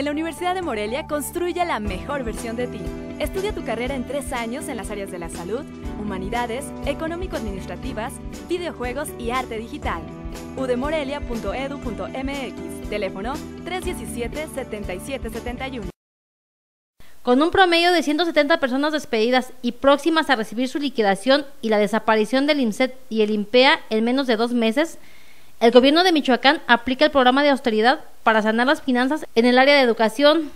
En la Universidad de Morelia construye la mejor versión de ti. Estudia tu carrera en tres años en las áreas de la salud, humanidades, económico-administrativas, videojuegos y arte digital. udemorelia.edu.mx Teléfono 317-7771. Con un promedio de 170 personas despedidas y próximas a recibir su liquidación y la desaparición del IMSET y el IMPEA en menos de dos meses, el gobierno de Michoacán aplica el programa de austeridad para sanar las finanzas en el área de educación.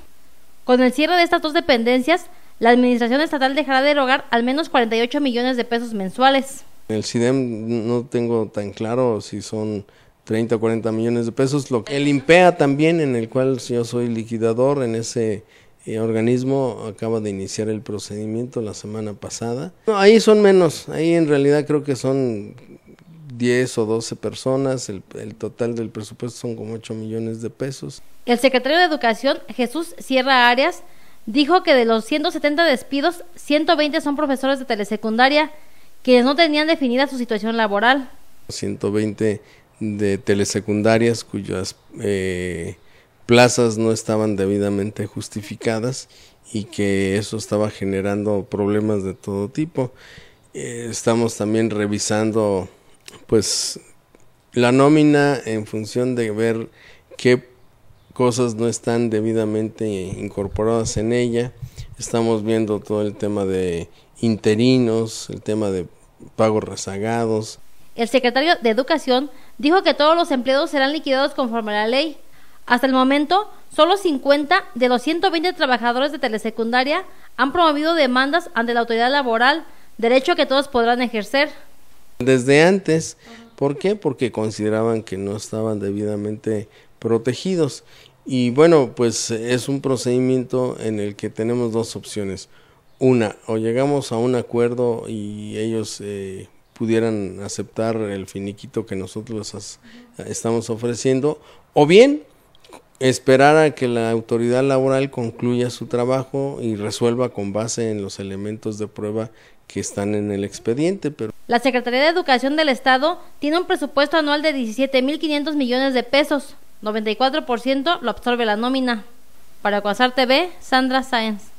Con el cierre de estas dos dependencias, la Administración Estatal dejará de erogar al menos 48 millones de pesos mensuales. el CIDEM no tengo tan claro si son 30 o 40 millones de pesos. El IMPEA también, en el cual yo soy liquidador, en ese eh, organismo acaba de iniciar el procedimiento la semana pasada. No, ahí son menos, ahí en realidad creo que son 10 o 12 personas, el, el, total del presupuesto son como 8 millones de pesos. El secretario de Educación, Jesús Sierra Arias, dijo que de los 170 despidos, 120 son profesores de telesecundaria, quienes no tenían definida su situación laboral. 120 de telesecundarias cuyas eh, plazas no estaban debidamente justificadas y que eso estaba generando problemas de todo tipo. Eh, estamos también revisando pues la nómina en función de ver qué cosas no están debidamente incorporadas en ella. Estamos viendo todo el tema de interinos, el tema de pagos rezagados. El secretario de Educación dijo que todos los empleados serán liquidados conforme a la ley. Hasta el momento, solo 50 de los 120 trabajadores de telesecundaria han promovido demandas ante la autoridad laboral, derecho que todos podrán ejercer desde antes. ¿Por qué? Porque consideraban que no estaban debidamente protegidos. Y bueno, pues es un procedimiento en el que tenemos dos opciones. Una, o llegamos a un acuerdo y ellos eh, pudieran aceptar el finiquito que nosotros estamos ofreciendo, o bien esperar a que la autoridad laboral concluya su trabajo y resuelva con base en los elementos de prueba que están en el expediente. Pero la Secretaría de Educación del Estado tiene un presupuesto anual de 17.500 millones de pesos. 94% lo absorbe la nómina. Para Cuasar TV, Sandra Sáenz.